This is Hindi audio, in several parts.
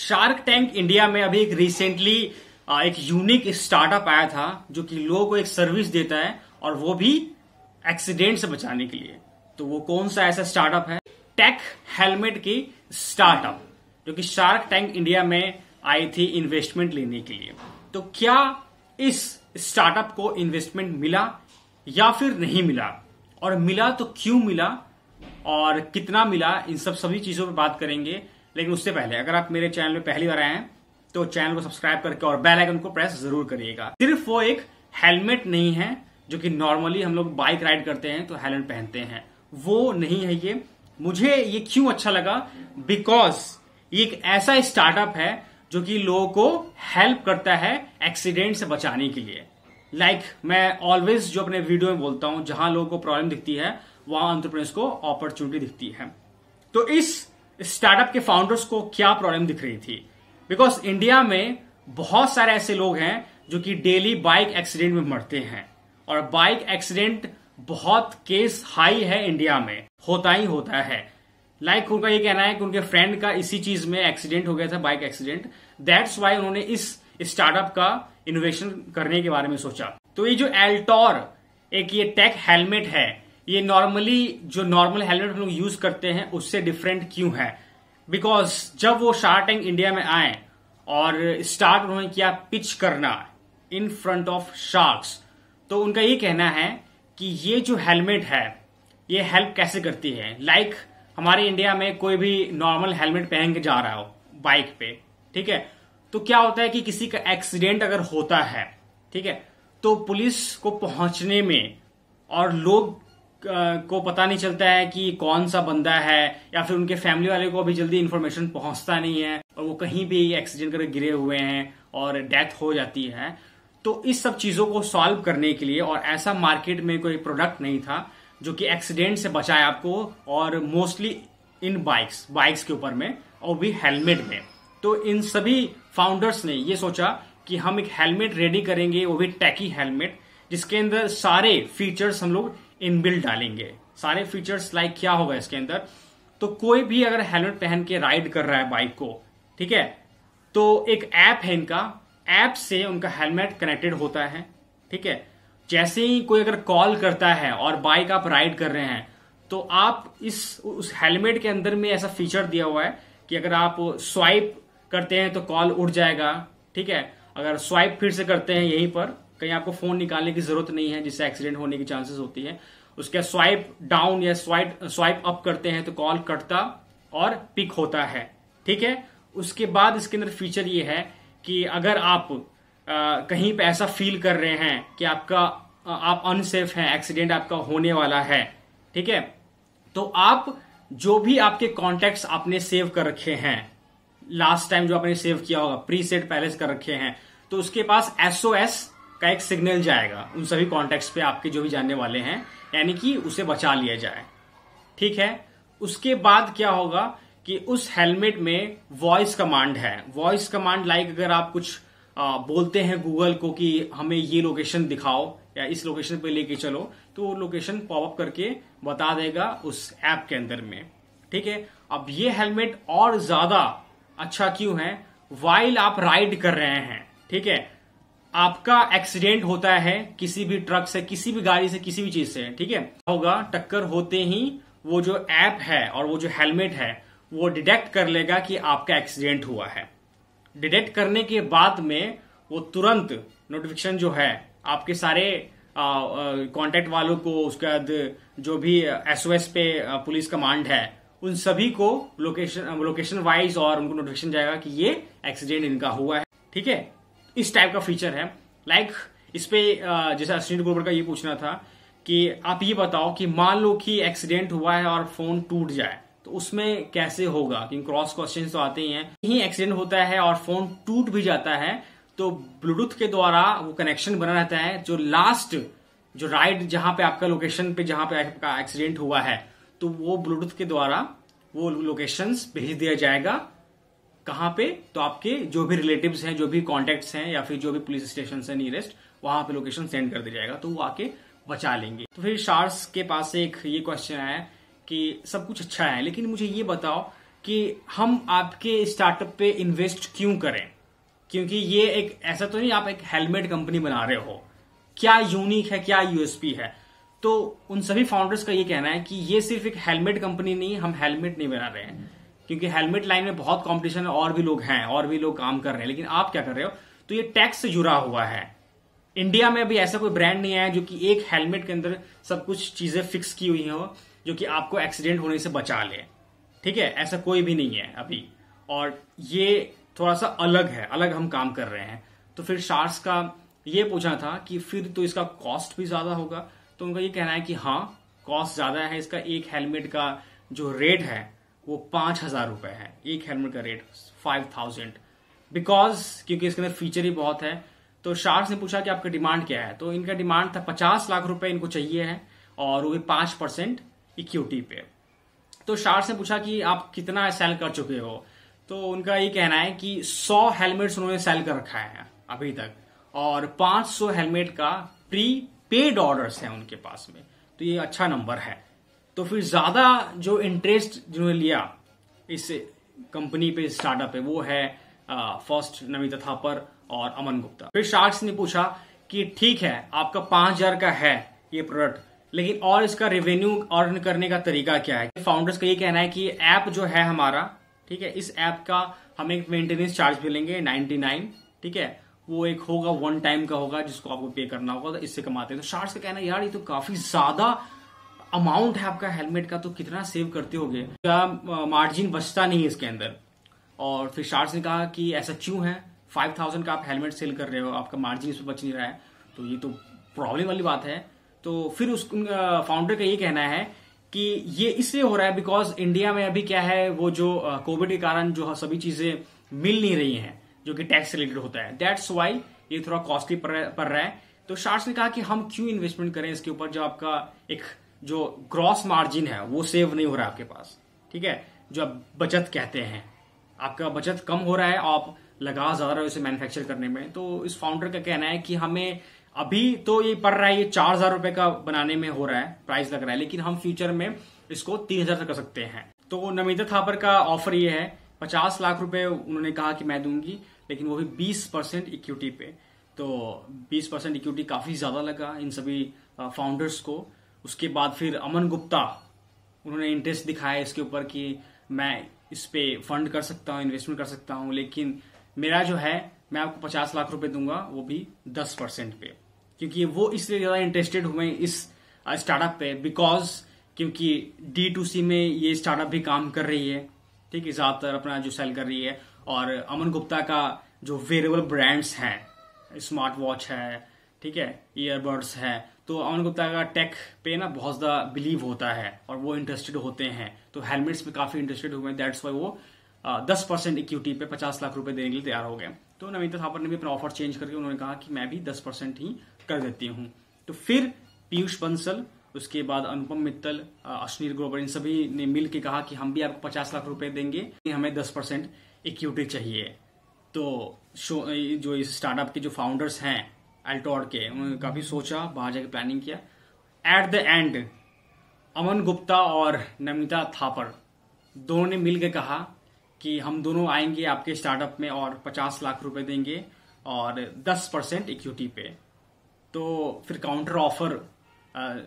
शार्क टैंक इंडिया में अभी एक रिसेंटली एक यूनिक स्टार्टअप आया था जो कि लोगों को एक सर्विस देता है और वो भी एक्सीडेंट से बचाने के लिए तो वो कौन सा ऐसा स्टार्टअप है टेक हेलमेट की स्टार्टअप जो कि शार्क टैंक इंडिया में आई थी इन्वेस्टमेंट लेने के लिए तो क्या इस स्टार्टअप को इन्वेस्टमेंट मिला या फिर नहीं मिला और मिला तो क्यों मिला और कितना मिला इन सब सभी चीजों पर बात करेंगे लेकिन उससे पहले अगर आप मेरे चैनल में पहली बार आए हैं तो चैनल को सब्सक्राइब करके और बेल आइकन को प्रेस जरूर करिएगा सिर्फ वो एक हेलमेट नहीं है जो कि नॉर्मली हम लोग बाइक राइड करते हैं तो हेलमेट पहनते हैं वो नहीं है ये मुझे ये क्यों अच्छा लगा बिकॉज ये एक ऐसा स्टार्टअप है जो कि लोगों को हेल्प करता है एक्सीडेंट से बचाने के लिए लाइक like, मैं ऑलवेज जो अपने वीडियो में बोलता हूं जहां लोगों को प्रॉब्लम दिखती है वहां अंतरप्रेन्स को अपॉर्चुनिटी दिखती है तो इस स्टार्टअप के फाउंडर्स को क्या प्रॉब्लम दिख रही थी बिकॉज इंडिया में बहुत सारे ऐसे लोग हैं जो कि डेली बाइक एक्सीडेंट में मरते हैं और बाइक एक्सीडेंट बहुत केस हाई है इंडिया में होता ही होता है लाइक like उनका ये कहना है कि उनके फ्रेंड का इसी चीज में एक्सीडेंट हो गया था बाइक एक्सीडेंट दैट्स वाई उन्होंने इस स्टार्टअप का इनोवेशन करने के बारे में सोचा तो ये जो एल्टोर एक ये टेक हेलमेट है ये नॉर्मली जो नॉर्मल हेलमेट हम लोग यूज करते हैं उससे डिफरेंट क्यों है बिकॉज जब वो शार्ट टैंक इंडिया में आए और स्टार्ट उन्होंने किया पिच करना इन फ्रंट ऑफ शार्क्स तो उनका ये कहना है कि ये जो हेलमेट है ये हेल्प कैसे करती है लाइक like, हमारे इंडिया में कोई भी नॉर्मल हेलमेट पहन के जा रहा हो बाइक पे ठीक है तो क्या होता है कि किसी का एक्सीडेंट अगर होता है ठीक है तो पुलिस को पहुंचने में और लोग को पता नहीं चलता है कि कौन सा बंदा है या फिर उनके फैमिली वाले को अभी जल्दी इन्फॉर्मेशन पहुंचता नहीं है और वो कहीं भी एक्सीडेंट करके गिरे हुए हैं और डेथ हो जाती है तो इस सब चीजों को सॉल्व करने के लिए और ऐसा मार्केट में कोई प्रोडक्ट नहीं था जो कि एक्सीडेंट से बचाए आपको और मोस्टली इन बाइक्स बाइक्स के ऊपर में और भी हेलमेट में तो इन सभी फाउंडर्स ने ये सोचा कि हम एक हेलमेट रेडी करेंगे वो भी टैकी हेलमेट जिसके अंदर सारे फीचर्स हम लोग इनबिल डालेंगे सारे फीचर्स लाइक क्या होगा इसके अंदर तो कोई भी अगर हेलमेट पहन के राइड कर रहा है बाइक को ठीक है तो एक ऐप है इनका ऐप से उनका हेलमेट कनेक्टेड होता है ठीक है जैसे ही कोई अगर कॉल करता है और बाइक आप राइड कर रहे हैं तो आप इस उस हेलमेट के अंदर में ऐसा फीचर दिया हुआ है कि अगर आप स्वाइप करते हैं तो कॉल उठ जाएगा ठीक है अगर स्वाइप फिर से करते हैं यहीं पर कहीं आपको फोन निकालने की जरूरत नहीं है जिससे एक्सीडेंट होने की चांसेस होती है उसके स्वाइप डाउन या स्वाइप स्वाइप अप करते हैं तो कॉल कटता और पिक होता है ठीक है उसके बाद इसके अंदर फीचर ये है कि अगर आप आ, कहीं पर ऐसा फील कर रहे हैं कि आपका आ, आप अनसेफ हैं एक्सीडेंट आपका होने वाला है ठीक है तो आप जो भी आपके कॉन्टेक्ट आपने सेव कर रखे हैं लास्ट टाइम जो आपने सेव किया होगा प्री सेट पहले कर रखे हैं तो उसके पास एसओएस का एक सिग्नल जाएगा उन सभी कॉन्टेक्ट पे आपके जो भी जानने वाले हैं यानी कि उसे बचा लिया जाए ठीक है उसके बाद क्या होगा कि उस हेलमेट में वॉइस कमांड है वॉइस कमांड लाइक अगर आप कुछ आ, बोलते हैं गूगल को कि हमें ये लोकेशन दिखाओ या इस लोकेशन पे लेके चलो तो वो लोकेशन पॉपअप करके बता देगा उस ऐप के अंदर में ठीक है अब ये हेलमेट और ज्यादा अच्छा क्यों है वाइल आप राइड कर रहे हैं ठीक है आपका एक्सीडेंट होता है किसी भी ट्रक से किसी भी गाड़ी से किसी भी चीज से ठीक है होगा टक्कर होते ही वो जो ऐप है और वो जो हेलमेट है वो डिटेक्ट कर लेगा कि आपका एक्सीडेंट हुआ है डिटेक्ट करने के बाद में वो तुरंत नोटिफिकेशन जो है आपके सारे कांटेक्ट वालों को उसके बाद जो भी एसओएस पे पुलिस कमांड है उन सभी को लोकेशन लोकेशन वाइज और उनको नोटिफिकेशन जाएगा कि ये एक्सीडेंट इनका हुआ है ठीक है इस टाइप का फीचर है लाइक like, इस पे जैसे अश्विन गोबर का ये पूछना था कि आप ये बताओ कि मान लो कि एक्सीडेंट हुआ है और फोन टूट जाए तो उसमें कैसे होगा क्योंकि क्रॉस क्वेश्चन तो आते ही हैं यही एक्सीडेंट होता है और फोन टूट भी जाता है तो ब्लूटूथ के द्वारा वो कनेक्शन बना रहता है जो लास्ट जो राइड जहां पे आपका लोकेशन पे जहां पे आपका एक्सीडेंट हुआ है तो वो ब्लूटूथ के द्वारा वो लोकेशंस भेज दिया जाएगा कहाँ पे तो आपके जो भी रिलेटिव्स हैं जो भी कॉन्टेक्ट्स हैं या फिर जो भी पुलिस स्टेशन है नियरेस्ट वहां पे लोकेशन सेंड कर दिया जाएगा तो वो आके बचा लेंगे तो फिर शार्स के पास एक ये क्वेश्चन आया कि सब कुछ अच्छा है लेकिन मुझे ये बताओ कि हम आपके स्टार्टअप पे इन्वेस्ट क्यों करें क्योंकि ये एक ऐसा तो नहीं आप एक हेलमेट कंपनी बना रहे हो क्या यूनिक है क्या यूएसपी है तो उन सभी फाउंडर्स का ये कहना है कि ये सिर्फ एक हेलमेट कंपनी नहीं हम हेलमेट नहीं बना रहे हैं क्योंकि हेलमेट लाइन में बहुत कॉम्पिटिशन है और भी लोग हैं और भी लोग काम कर रहे हैं लेकिन आप क्या कर रहे हो तो ये टैक्स से जुड़ा हुआ है इंडिया में अभी ऐसा कोई ब्रांड नहीं आया जो कि एक हेलमेट के अंदर सब कुछ चीजें फिक्स की हुई हो जो कि आपको एक्सीडेंट होने से बचा ले ठीक है ऐसा कोई भी नहीं है अभी और ये थोड़ा सा अलग है अलग हम काम कर रहे हैं तो फिर शार्स का ये पूछना था कि फिर तो इसका कॉस्ट भी ज्यादा होगा तो उनका ये कहना है कि हाँ कॉस्ट ज्यादा है इसका एक हेलमेट का जो रेट है वो पांच हजार रुपए है एक हेलमेट का रेट फाइव थाउजेंड बिकॉज क्योंकि इसके अंदर फीचर ही बहुत है तो शार्क ने पूछा कि आपका डिमांड क्या है तो इनका डिमांड था पचास लाख रुपए इनको चाहिए है और वो भी पांच परसेंट इक्विटी पे तो शार्क ने पूछा कि आप कितना सेल कर चुके हो तो उनका ये कहना है कि सौ हेलमेट उन्होंने सेल कर रखा है अभी तक और सौ हेलमेट का प्री पेड ऑर्डर है उनके पास में तो ये अच्छा नंबर है तो फिर ज्यादा जो इंटरेस्ट जिन्होंने लिया इस कंपनी पे स्टार्टअप है वो है फर्स्ट नमिता थापर और अमन गुप्ता फिर शार्क्स ने पूछा कि ठीक है आपका पांच हजार का है ये प्रोडक्ट लेकिन और इसका रेवेन्यू अर्न करने का तरीका क्या है फाउंडर्स का ये कहना है कि ऐप जो है हमारा ठीक है इस ऐप का हम एक मेंटेनेंस चार्ज भी लेंगे नाइनटी नाइन ठीक है वो एक होगा वन टाइम का होगा जिसको आपको पे करना होगा तो इससे कमाते हैं तो शार्ट्स का कहना यार ये तो काफी ज्यादा अमाउंट है आपका हेलमेट का तो कितना सेव करते होगे क्या मार्जिन बचता नहीं है इसके अंदर और फिर शार्स ने कहा कि ऐसा क्यों है फाइव थाउजेंड का आप हेलमेट सेल कर रहे हो आपका मार्जिन इसमें बच नहीं रहा है तो ये तो प्रॉब्लम वाली बात है तो फिर उस फाउंडर का ये कहना है कि ये इसलिए हो रहा है बिकॉज इंडिया में अभी क्या है वो जो कोविड के कारण जो हाँ सभी चीजें मिल नहीं रही हैं जो कि टैक्स रिलेटेड होता है दैट्स वाई ये थोड़ा कॉस्टली पड़ रहा है तो शार्स ने कहा कि हम क्यों इन्वेस्टमेंट करें इसके ऊपर जो आपका एक जो ग्रॉस मार्जिन है वो सेव नहीं हो रहा आपके पास ठीक है जो आप बचत कहते हैं आपका बचत कम हो रहा है आप लगा ज्यादा रहे उसे मैन्युफैक्चर करने में तो इस फाउंडर का कहना है कि हमें अभी तो ये पड़ रहा है ये चार हजार रुपए का बनाने में हो रहा है प्राइस लग रहा है लेकिन हम फ्यूचर में इसको तीन हजार तक कर सकते हैं तो नमिता थापर का ऑफर ये है पचास लाख रुपए उन्होंने कहा कि मैं दूंगी लेकिन वो भी बीस परसेंट इक्विटी पे तो बीस परसेंट इक्विटी काफी ज्यादा लगा इन सभी फाउंडर्स को उसके बाद फिर अमन गुप्ता उन्होंने इंटरेस्ट दिखाया इसके ऊपर कि मैं इस पर फंड कर सकता हूँ इन्वेस्टमेंट कर सकता हूँ लेकिन मेरा जो है मैं आपको पचास लाख रुपए दूंगा वो भी दस परसेंट पे क्योंकि वो इसलिए ज़्यादा इंटरेस्टेड हुए इस स्टार्टअप पे बिकॉज क्योंकि डी टू सी में ये स्टार्टअप भी काम कर रही है ठीक है ज़्यादातर अपना जो सेल कर रही है और अमन गुप्ता का जो वेरेबल ब्रांड्स हैं स्मार्ट वॉच है ठीक है ईयरबड्स है तो अमन गुप्ता का टेक पे ना बहुत ज़्यादा बिलीव होता है और वो इंटरेस्टेड होते हैं तो हेलमेट्स में काफ़ी इंटरेस्टेड हुए दैट्स वाई वो दस परसेंट इक्विटी पे पचास लाख रुपए देने के लिए तैयार हो गए तो नमिता थापर ने भी अपना ऑफर चेंज करके उन्होंने कहा कि मैं भी दस परसेंट ही कर देती हूँ तो फिर पीयूष बंसल उसके बाद अनुपम मित्तल अश्नीर ग्रोवर इन सभी ने मिल के कहा कि हम भी आपको पचास लाख रुपए देंगे हमें दस परसेंट इक्विटी चाहिए तो जो इस स्टार्टअप के जो फाउंडर्स हैं एल्टोड के उन्होंने काफ़ी सोचा बाहर जाके प्लानिंग किया at the end Aman Gupta और नमिता थापर दोनों ने मिलकर कहा कि हम दोनों आएंगे आपके स्टार्टअप में और 50 लाख रुपए देंगे और 10 परसेंट इक्विटी पे तो फिर काउंटर ऑफर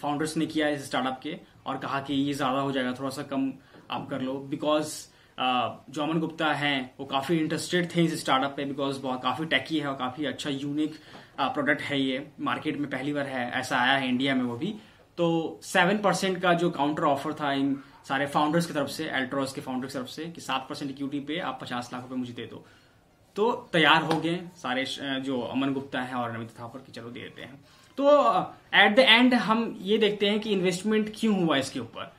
फाउंडर्स ने किया इस स्टार्टअप के और कहा कि ये ज़्यादा हो जाएगा थोड़ा सा कम आप कर लो बिकॉज जो अमन गुप्ता हैं वो काफ़ी इंटरेस्टेड थे इस स्टार्टअप पे बिकॉज काफ़ी टैकी है और काफ़ी अच्छा यूनिक प्रोडक्ट है ये मार्केट में पहली बार है ऐसा आया है इंडिया में वो भी तो सेवन परसेंट का जो काउंटर ऑफर था इन सारे फाउंडर्स की तरफ से एल्ट्रोस के फाउंडर की तरफ से कि सात परसेंट इक्विटी पे आप पचास लाख रुपए मुझे दे दो तो तैयार हो गए सारे जो अमन गुप्ता हैं और नमित थापर की चलो दे देते हैं तो एट द एंड हम ये देखते हैं कि इन्वेस्टमेंट क्यों हुआ इसके ऊपर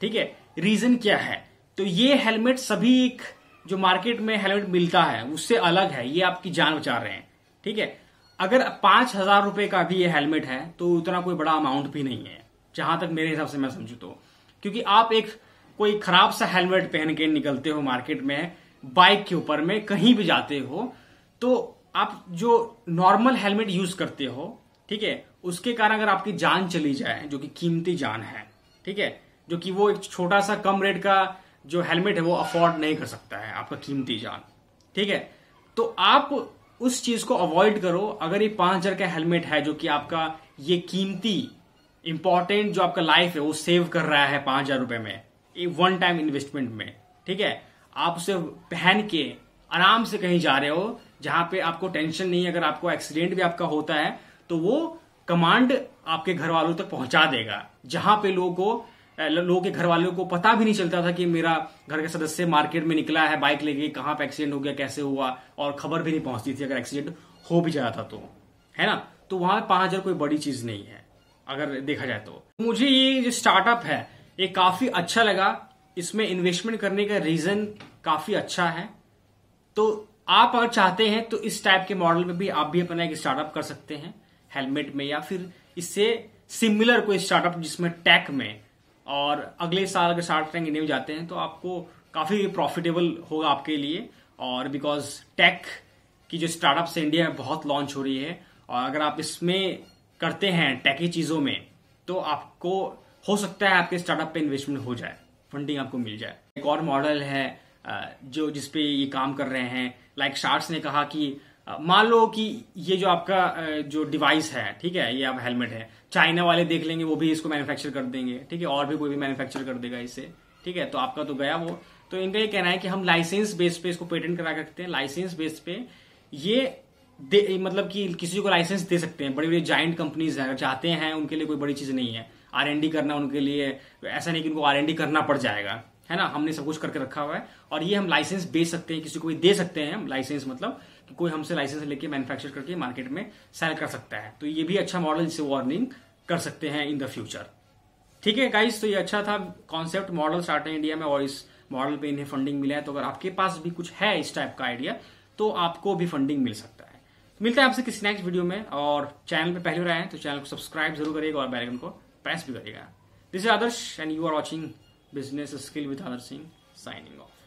ठीक है रीजन क्या है तो ये हेलमेट सभी जो मार्केट में हेलमेट मिलता है उससे अलग है ये आपकी जान बचा रहे हैं ठीक है अगर पांच हजार रुपए का भी ये हेलमेट है तो उतना कोई बड़ा अमाउंट भी नहीं है जहां तक मेरे हिसाब से मैं समझू तो क्योंकि आप एक कोई खराब सा हेलमेट पहन के निकलते हो मार्केट में बाइक के ऊपर में कहीं भी जाते हो तो आप जो नॉर्मल हेलमेट यूज करते हो ठीक है उसके कारण अगर आपकी जान चली जाए जो कि कीमती जान है ठीक है जो कि वो एक छोटा सा कम रेट का जो हेलमेट है वो अफोर्ड नहीं कर सकता है आपका कीमती जान ठीक है तो आप उस चीज को अवॉइड करो अगर ये पांच हजार का हेलमेट है जो कि आपका ये कीमती इंपॉर्टेंट जो आपका लाइफ है वो सेव कर रहा है पांच हजार रुपए में वन टाइम इन्वेस्टमेंट में ठीक है आप उसे पहन के आराम से कहीं जा रहे हो जहां पे आपको टेंशन नहीं अगर आपको एक्सीडेंट भी आपका होता है तो वो कमांड आपके घर वालों तक पहुंचा देगा जहां पे लोगों को लोगों के घर वालों को पता भी नहीं चलता था कि मेरा घर का सदस्य मार्केट में निकला है बाइक लेके कहां पे एक्सीडेंट हो गया कैसे हुआ और खबर भी नहीं पहुंचती थी अगर एक्सीडेंट हो भी जाता तो है ना तो वहां पांच हजार कोई बड़ी चीज नहीं है अगर देखा जाए तो मुझे ये जो स्टार्टअप है ये काफी अच्छा लगा इसमें इन्वेस्टमेंट करने का रीजन काफी अच्छा है तो आप अगर चाहते हैं तो इस टाइप के मॉडल में भी आप भी अपना एक स्टार्टअप कर सकते हैं हेलमेट में या फिर इससे सिमिलर कोई स्टार्टअप जिसमें टैक में और अगले साल अगर शार्क टैंक इंडिया में जाते हैं तो आपको काफ़ी प्रॉफिटेबल होगा आपके लिए और बिकॉज टेक की जो स्टार्टअप्स इंडिया में बहुत लॉन्च हो रही है और अगर आप इसमें करते हैं टेकी चीज़ों में तो आपको हो सकता है आपके स्टार्टअप पे इन्वेस्टमेंट हो जाए फंडिंग आपको मिल जाए एक और मॉडल है जो जिसपे ये काम कर रहे हैं लाइक शार्ट्स ने कहा कि मान लो कि ये जो आपका जो डिवाइस है ठीक है ये आप हेलमेट है चाइना वाले देख लेंगे वो भी इसको मैन्युफैक्चर कर देंगे ठीक है और भी कोई भी मैन्युफैक्चर कर देगा इसे ठीक है तो आपका तो गया वो तो इनका ये कहना है कि हम लाइसेंस बेस पे इसको पेटेंट करा सकते हैं लाइसेंस बेस पे ये मतलब कि किसी को लाइसेंस दे सकते हैं बड़ी बड़ी ज्वाइंट कंपनीज है अगर चाहते हैं उनके लिए कोई बड़ी चीज नहीं है आर करना उनके लिए ऐसा नहीं कि उनको आर करना पड़ जाएगा है ना हमने सब कुछ करके रखा हुआ है और ये हम लाइसेंस बेच सकते हैं किसी को भी दे सकते हैं हम लाइसेंस मतलब कि कोई हमसे लाइसेंस लेके मैन्युफैक्चर करके मार्केट में सेल कर सकता है तो ये भी अच्छा मॉडल जिसे वार्निंग कर सकते हैं इन द फ्यूचर ठीक है गाइस तो ये अच्छा था कॉन्सेप्ट मॉडल स्टार्ट है इंडिया में और इस मॉडल पे इन्हें फंडिंग मिला है तो अगर आपके पास भी कुछ है इस टाइप का आइडिया तो आपको भी फंडिंग मिल सकता है मिलता है आपसे किसी नेक्स्ट वीडियो में और चैनल पे पहले रहे हैं तो चैनल को सब्सक्राइब जरूर करेगा और बेलाइकन को प्रेस भी करेगा this is Adarsh and you are watching business skill with Adarsh Singh signing of